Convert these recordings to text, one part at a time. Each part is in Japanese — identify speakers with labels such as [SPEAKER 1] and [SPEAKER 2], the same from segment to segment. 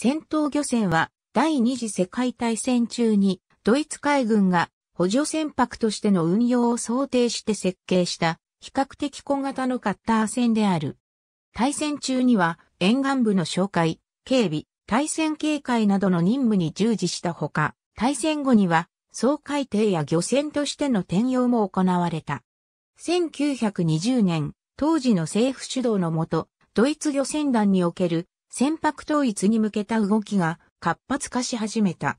[SPEAKER 1] 戦闘漁船は第二次世界大戦中にドイツ海軍が補助船舶としての運用を想定して設計した比較的小型のカッター船である。対戦中には沿岸部の哨戒、警備、対戦警戒などの任務に従事したほか、対戦後には総海艇や漁船としての転用も行われた。1920年、当時の政府主導のもと、ドイツ漁船団における船舶統一に向けた動きが活発化し始めた。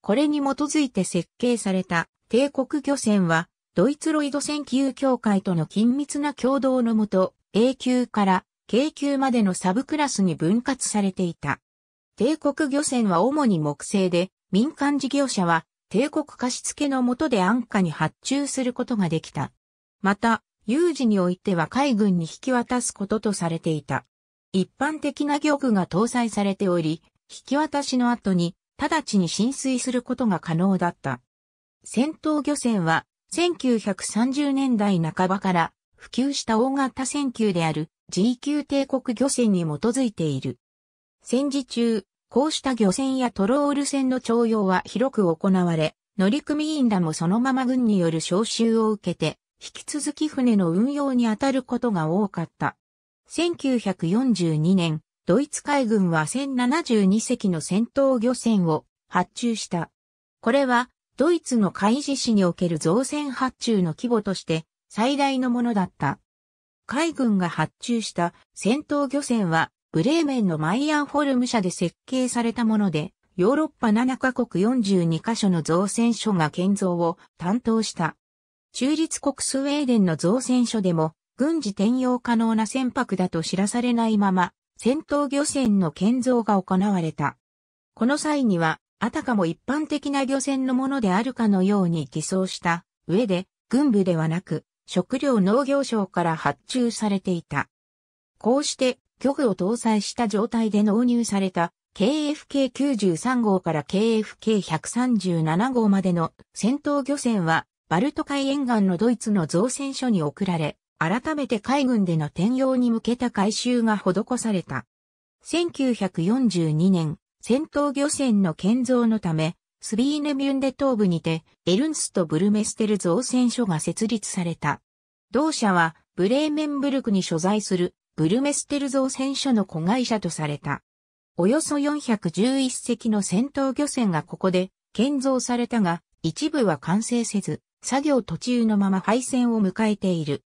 [SPEAKER 1] これに基づいて設計された帝国漁船は、ドイツロイド船級協会との緊密な共同のもと、A 級から K 級までのサブクラスに分割されていた。帝国漁船は主に木製で、民間事業者は帝国貸付のもとで安価に発注することができた。また、有事においては海軍に引き渡すこととされていた。一般的な漁具が搭載されており、引き渡しの後に直ちに浸水することが可能だった。戦闘漁船は1930年代半ばから普及した大型船級である G 級帝国漁船に基づいている。戦時中、こうした漁船やトロール船の徴用は広く行われ、乗組員らもそのまま軍による招集を受けて、引き続き船の運用に当たることが多かった。1942年、ドイツ海軍は1072隻の戦闘漁船を発注した。これは、ドイツの海事史における造船発注の規模として最大のものだった。海軍が発注した戦闘漁船は、ブレーメンのマイアンフォルム社で設計されたもので、ヨーロッパ7カ国42カ所の造船所が建造を担当した。中立国スウェーデンの造船所でも軍事転用可能な船舶だと知らされないまま、戦闘漁船の建造が行われた。この際には、あたかも一般的な漁船のものであるかのように偽装した上で、軍部ではなく、食料農業省から発注されていた。こうして、漁具を搭載した状態で納入された KFK93 号から KFK137 号までの戦闘漁船は、バルト海沿岸のドイツの造船所に送られ、改めて海軍での転用に向けた改修が施された。1942年、戦闘漁船の建造のため、スビーネミュンデ東部にて、エルンスト・ブルメステル造船所が設立された。同社は、ブレーメンブルクに所在する、ブルメステル造船所の子会社とされた。およそ411隻の戦闘漁船がここで建造されたが、一部は完成せず、作業途中のまま廃船を迎えている。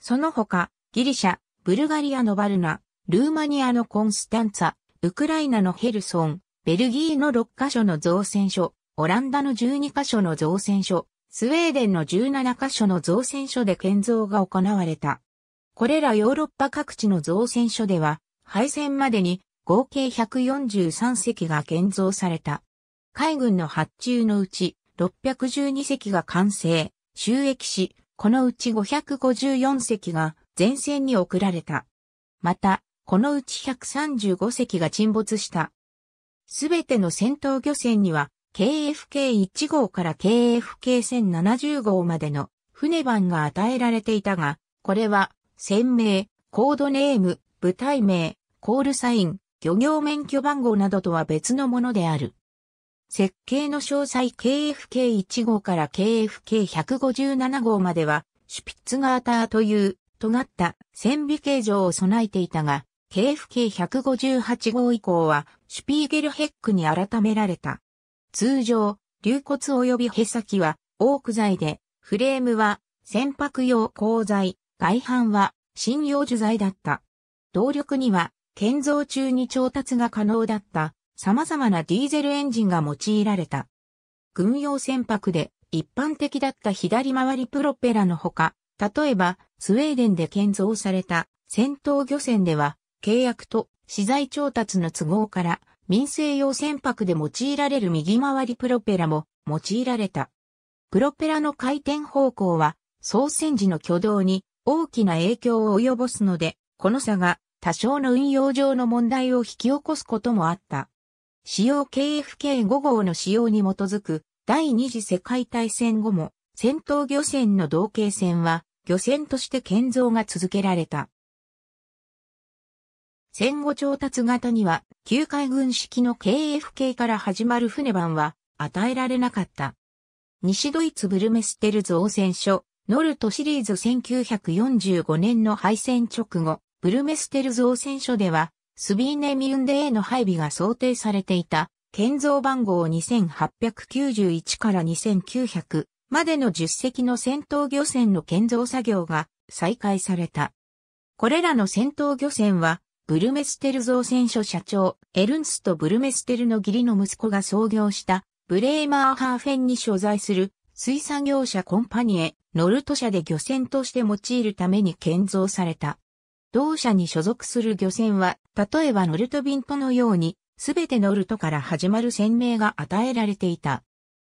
[SPEAKER 1] その他、ギリシャ、ブルガリアのバルナ、ルーマニアのコンスタンツァ、ウクライナのヘルソン、ベルギーの6カ所の造船所、オランダの12カ所の造船所、スウェーデンの17カ所の造船所で建造が行われた。これらヨーロッパ各地の造船所では、敗戦までに合計143隻が建造された。海軍の発注のうち612隻が完成、収益し、このうち554隻が前線に送られた。また、このうち135隻が沈没した。すべての戦闘漁船には、KFK1 号から KFK1070 号までの船番が与えられていたが、これは、船名、コードネーム、部隊名、コールサイン、漁業免許番号などとは別のものである。設計の詳細 KFK1 号から KFK157 号までは、シュピッツガーターという尖った線尾形状を備えていたが、KFK158 号以降は、シュピーゲルヘックに改められた。通常、流骨及びへさきは、オーク材で、フレームは、船舶用鋼材、外板は、信用樹材だった。動力には、建造中に調達が可能だった、様々なディーゼルエンジンが用いられた。軍用船舶で一般的だった左回りプロペラのほか、例えばスウェーデンで建造された戦闘漁船では契約と資材調達の都合から民生用船舶で用いられる右回りプロペラも用いられた。プロペラの回転方向は操船時の挙動に大きな影響を及ぼすので、この差が多少の運用上の問題を引き起こすこともあった。使用 KFK5 号の使用に基づく第二次世界大戦後も戦闘漁船の同型船は漁船として建造が続けられた。戦後調達型には旧海軍式の KFK から始まる船番は与えられなかった。西ドイツブルメステル造船所、ノルトシリーズ1945年の敗戦直後、ブルメステル造船所ではスビーネミウンデへの配備が想定されていた、建造番号2891から2900までの10隻の戦闘漁船の建造作業が再開された。これらの戦闘漁船は、ブルメステル造船所社長、エルンスとブルメステルの義理の息子が創業したブレーマーハーフェンに所在する水産業者コンパニエ、ノルト社で漁船として用いるために建造された。同社に所属する漁船は、例えばノルトビントのように、すべてノルトから始まる船名が与えられていた。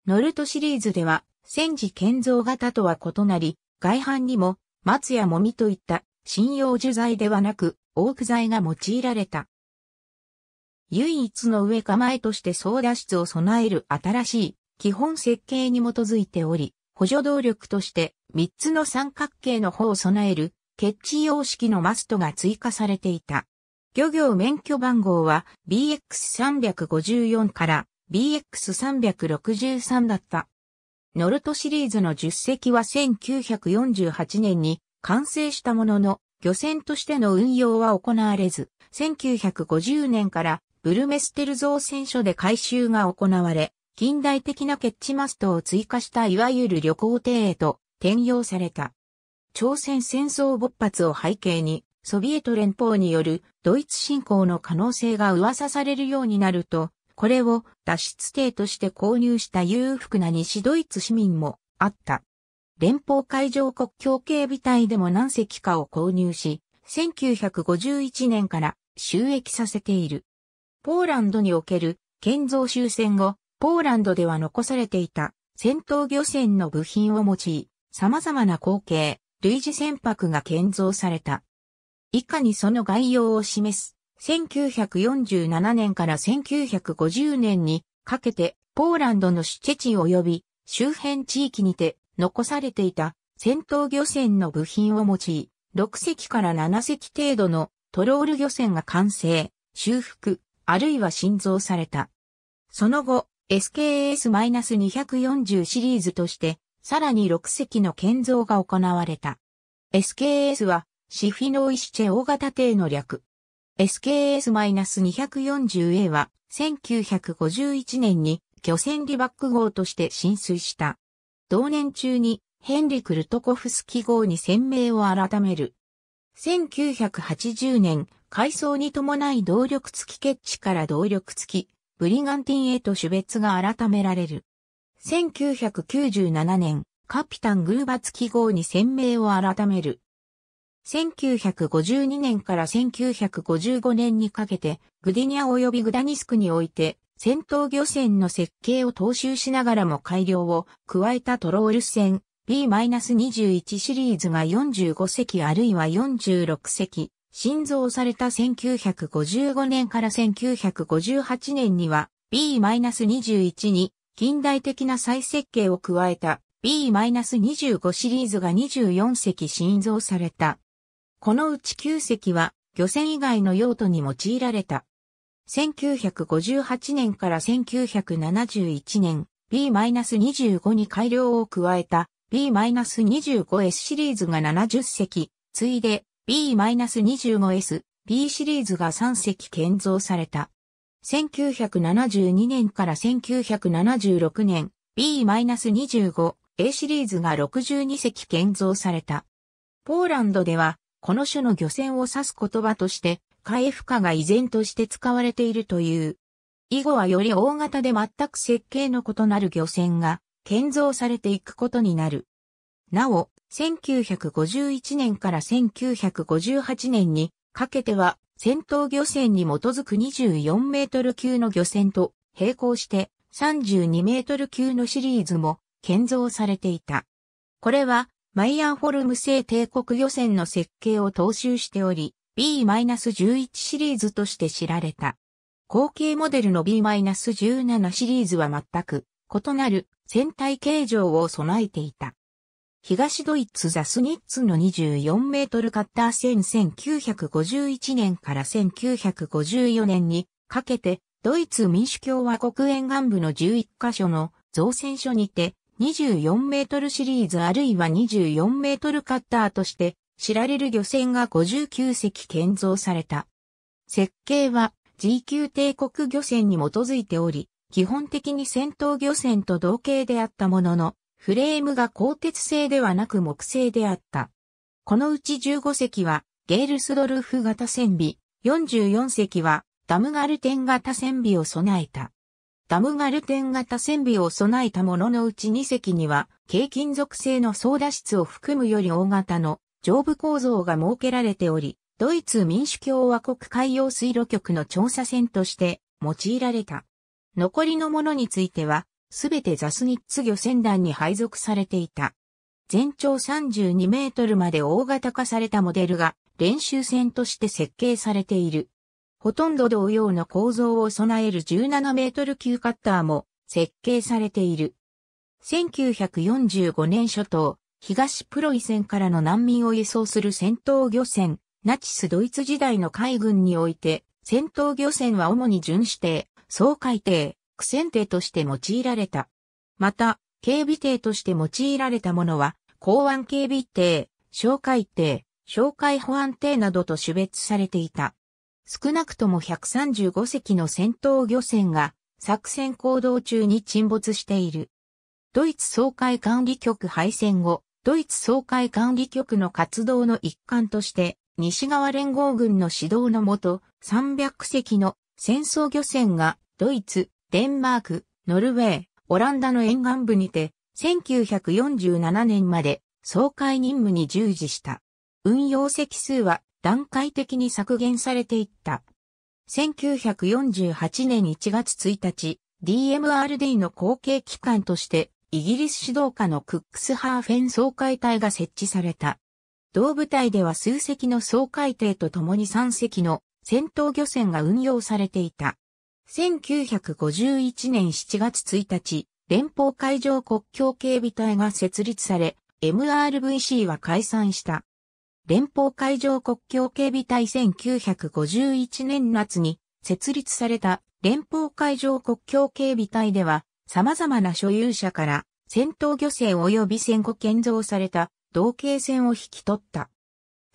[SPEAKER 1] ノルトシリーズでは、戦時建造型とは異なり、外反にも、松やもみといった信用樹材ではなく、オーク材が用いられた。唯一の上構えとして操舵室を備える新しい基本設計に基づいており、補助動力として3つの三角形の方を備える決チ様式のマストが追加されていた。漁業免許番号は BX354 から BX363 だった。ノルトシリーズの10隻は1948年に完成したものの、漁船としての運用は行われず、1950年からブルメステル造船所で改修が行われ、近代的なケッチマストを追加したいわゆる旅行艇へと転用された。朝鮮戦争勃発を背景に、ソビエト連邦によるドイツ侵攻の可能性が噂されるようになると、これを脱出艇として購入した裕福な西ドイツ市民もあった。連邦海上国境警備隊でも何隻かを購入し、1951年から収益させている。ポーランドにおける建造終戦後、ポーランドでは残されていた戦闘漁船の部品を用い、様々な光景、類似船舶が建造された。以下にその概要を示す。1947年から1950年にかけてポーランドのシュチェチ及び周辺地域にて残されていた戦闘漁船の部品を用い、6隻から7隻程度のトロール漁船が完成、修復、あるいは新造された。その後、SKS-240 シリーズとしてさらに6隻の建造が行われた。SKS は、シフィノイシチェ大型艇の略。SKS-240A は、1951年に、漁船リバック号として浸水した。同年中に、ヘンリク・ルトコフスキ号に鮮明を改める。1980年、改装に伴い動力付きケッチから動力付き、ブリガンティンへと種別が改められる。1997年、カピタングーバツ記号に鮮明を改める。1952年から1955年にかけて、グディニア及びグダニスクにおいて、戦闘漁船の設計を踏襲しながらも改良を加えたトロール船 B-21 シリーズが45隻あるいは46隻、新造された1955年から1958年には B-21 に近代的な再設計を加えた B-25 シリーズが24隻新造された。このうち9隻は漁船以外の用途に用いられた。1958年から1971年 B-25 に改良を加えた B-25S シリーズが70隻、ついで B-25S、B シリーズが3隻建造された。1972年から1976年 B-25A シリーズが62隻建造された。ポーランドではこの種の漁船を指す言葉として海負荷が依然として使われているという。以後はより大型で全く設計の異なる漁船が建造されていくことになる。なお、1951年から1958年にかけては戦闘漁船に基づく24メートル級の漁船と並行して32メートル級のシリーズも建造されていた。これはマイアンフォルム製帝国漁船の設計を踏襲しており、B-11 シリーズとして知られた。後継モデルの B-17 シリーズは全く異なる船体形状を備えていた。東ドイツザスニッツの24メートルカッター線1951年から1954年にかけてドイツ民主共和国沿岸部の11カ所の造船所にて24メートルシリーズあるいは24メートルカッターとして知られる漁船が59隻建造された。設計は G 級帝国漁船に基づいており、基本的に戦闘漁船と同型であったものの、フレームが鋼鉄製ではなく木製であった。このうち15隻はゲールスドルフ型船尾、44隻はダムガルテン型船尾を備えた。ダムガルテン型船尾を備えたもののうち2隻には、軽金属製の操舵室を含むより大型の上部構造が設けられており、ドイツ民主共和国海洋水路局の調査船として用いられた。残りのものについては、すべてザスニッツ漁船団に配属されていた。全長32メートルまで大型化されたモデルが練習船として設計されている。ほとんど同様の構造を備える17メートル級カッターも設計されている。1945年初頭、東プロイセンからの難民を輸送する戦闘漁船、ナチスドイツ時代の海軍において、戦闘漁船は主に巡視艇、総海艇、曲線艇として用いられた。また、警備艇として用いられたものは、港湾警備艇、哨戒艇、哨戒保安艇などと種別されていた。少なくとも135隻の戦闘漁船が作戦行動中に沈没している。ドイツ総会管理局敗戦後、ドイツ総会管理局の活動の一環として、西側連合軍の指導のもと、300隻の戦争漁船がドイツ、デンマーク、ノルウェー、オランダの沿岸部にて、1947年まで総会任務に従事した。運用席数は段階的に削減されていった。1948年1月1日、DMRD の後継機関として、イギリス指導下のクックスハーフェン総会隊が設置された。同部隊では数隻の総会艇と共に3隻の戦闘漁船が運用されていた。1951年7月1日、連邦海上国境警備隊が設立され、MRVC は解散した。連邦海上国境警備隊1951年夏に設立された連邦海上国境警備隊では様々な所有者から戦闘漁船及び戦後建造された同型船を引き取った。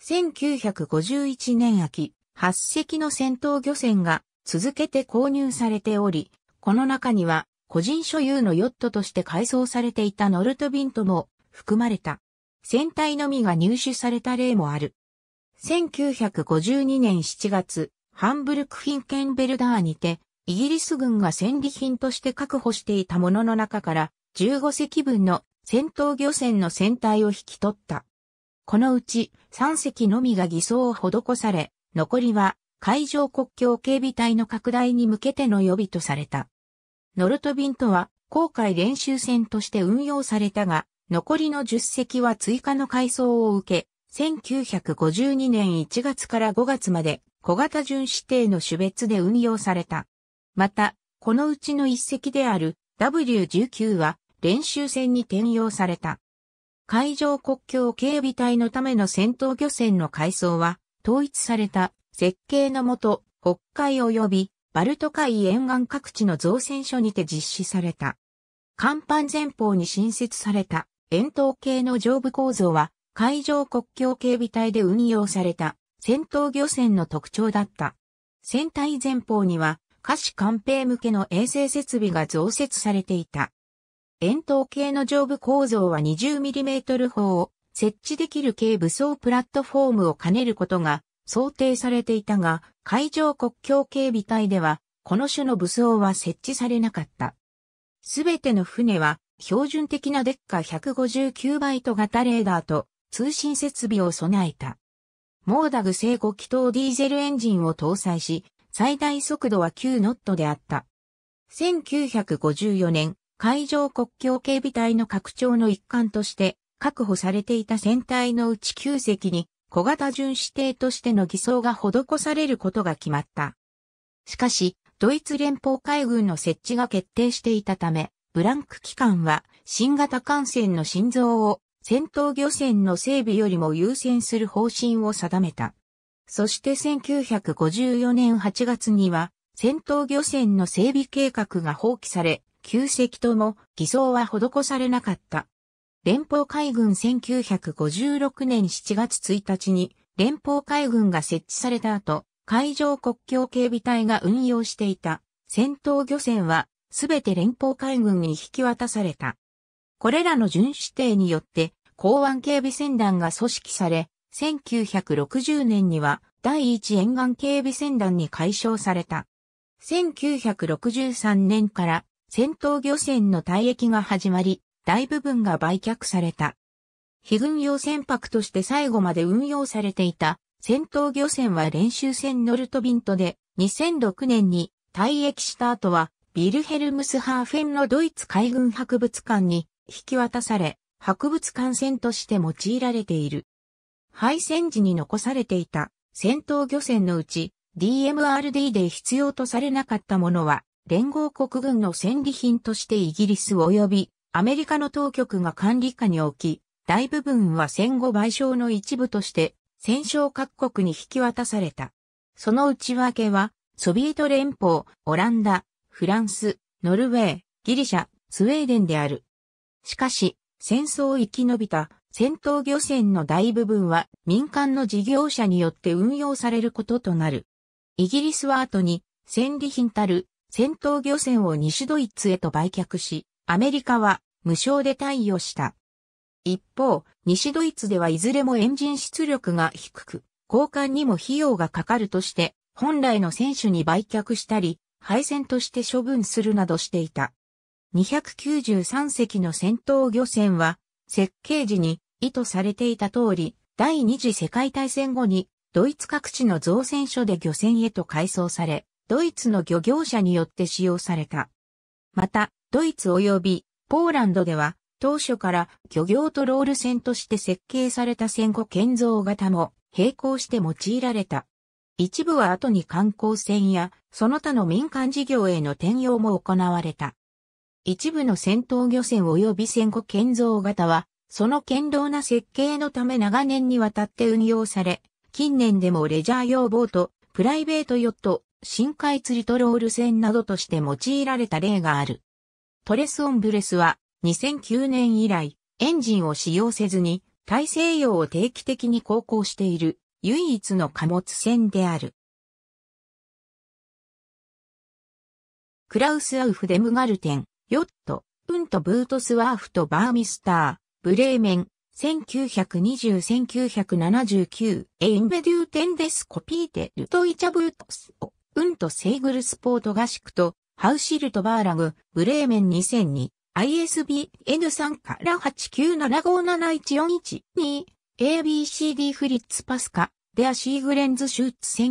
[SPEAKER 1] 1951年秋、8隻の戦闘漁船が続けて購入されており、この中には個人所有のヨットとして改装されていたノルトビントも含まれた。船体のみが入手された例もある。1952年7月、ハンブルク・フィンケンベルダーにて、イギリス軍が戦利品として確保していたものの中から15隻分の戦闘漁船の船体を引き取った。このうち3隻のみが偽装を施され、残りは海上国境警備隊の拡大に向けての予備とされた。ノルト便とは、航海練習船として運用されたが、残りの10隻は追加の改装を受け、1952年1月から5月まで小型巡視艇の種別で運用された。また、このうちの一隻である W19 は練習船に転用された。海上国境警備隊のための戦闘漁船の改装は統一された設計のもと、北海及びバルト海沿岸各地の造船所にて実施された。甲板前方に新設された円筒形の上部構造は海上国境警備隊で運用された戦闘漁船の特徴だった。船体前方には下肢艦兵向けの衛星設備が増設されていた。円筒形の上部構造は 20mm 砲を設置できる軽武装プラットフォームを兼ねることが想定されていたが、海上国境警備隊では、この種の武装は設置されなかった。すべての船は、標準的なデッカ159バイト型レーダーと通信設備を備えた。モーダグ製5気筒ディーゼルエンジンを搭載し、最大速度は9ノットであった。1954年、海上国境警備隊の拡張の一環として、確保されていた船体のうち9隻に小型巡視艇としての偽装が施されることが決まった。しかし、ドイツ連邦海軍の設置が決定していたため、ブランク機関は新型艦船の心臓を戦闘漁船の整備よりも優先する方針を定めた。そして1954年8月には戦闘漁船の整備計画が放棄され、旧跡とも偽装は施されなかった。連邦海軍1956年7月1日に連邦海軍が設置された後、海上国境警備隊が運用していた戦闘漁船はすべて連邦海軍に引き渡された。これらの巡視艇によって港湾警備船団が組織され、1960年には第一沿岸警備船団に解消された。1963年から戦闘漁船の退役が始まり、大部分が売却された。非軍用船舶として最後まで運用されていた戦闘漁船は練習船ノルトビントで2006年に退役した後はビルヘルムスハーフェンのドイツ海軍博物館に引き渡され博物館船として用いられている。敗戦時に残されていた戦闘漁船のうち DMRD で必要とされなかったものは連合国軍の戦利品としてイギリス及びアメリカの当局が管理下に置き、大部分は戦後賠償の一部として、戦勝各国に引き渡された。その内訳は、ソビエト連邦、オランダ、フランス、ノルウェー、ギリシャ、スウェーデンである。しかし、戦争を生き延びた戦闘漁船の大部分は民間の事業者によって運用されることとなる。イギリスは後に戦利品たる戦闘漁船を西ドイツへと売却し、アメリカは無償で貸与した。一方、西ドイツではいずれもエンジン出力が低く、交換にも費用がかかるとして、本来の選手に売却したり、配線として処分するなどしていた。293隻の戦闘漁船は、設計時に意図されていた通り、第二次世界大戦後に、ドイツ各地の造船所で漁船へと改装され、ドイツの漁業者によって使用された。また、ドイツ及びポーランドでは、当初から漁業とロール船として設計された戦後建造型も並行して用いられた。一部は後に観光船やその他の民間事業への転用も行われた。一部の戦闘漁船及び戦後建造型は、その堅牢な設計のため長年にわたって運用され、近年でもレジャー用ボート、プライベートヨット、深海釣りトロール船などとして用いられた例がある。トレスオンブレスは2009年以来エンジンを使用せずに大西洋を定期的に航行している唯一の貨物船である。クラウス・アウフ・デムガルテン、ヨット、ウント・ブートスワーフとバーミスター、ブレーメン、1920-1979、エインベデューテンデスコピーテルトイチャブートスを、ウント・セイグルスポート合宿と、ハウシルトバーラグ、ブレーメン2002、ISBN3 から8 9 7 5 7 1 4 1 2 ABCD フリッツパスカ、デアシーグレンズシューツ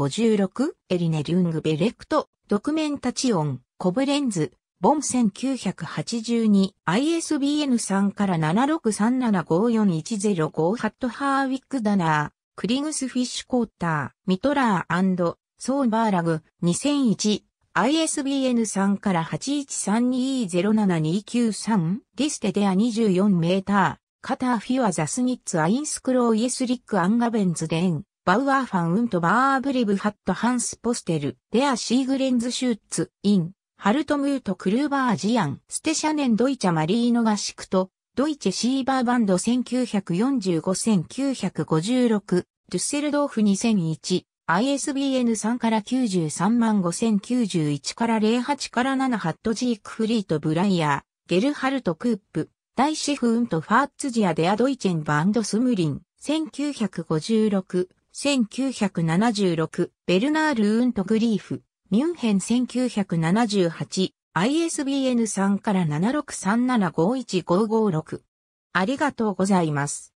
[SPEAKER 1] 1951-1956、エリネ・リュングベレクト、ドクメンタチオン、コブレンズ、ボン1982、ISBN3 から7637541058ハーウィックダナー、クリグスフィッシュコーター、ミトラーソーバーラグ、2001、ISBN 3から8 1 3 2 0 7 2 9 3ディステデア24メーター、カターフィアザスニッツアインスクローイエスリックアンガベンズデン、バウアーファンウントバーブリブハットハンスポステル、デアシーグレンズシューツ、イン、ハルトムートクルーバージアン、ステシャネンドイチャマリーノガシクト、ドイチェシーバーバンド1945-1956、デュッセルドーフ2001、ISBN 3から93万5091から08から7ハットジークフリートブライヤー、ゲルハルト・クープ、大シフウンとファーツジア・デア・ドイチェン・バンド・スムリン、1956、1976、ベルナール・ウント・グリーフ、ミュンヘン1978、ISBN 3から7 6 3 7 5 1 5 5 6ありがとうございます。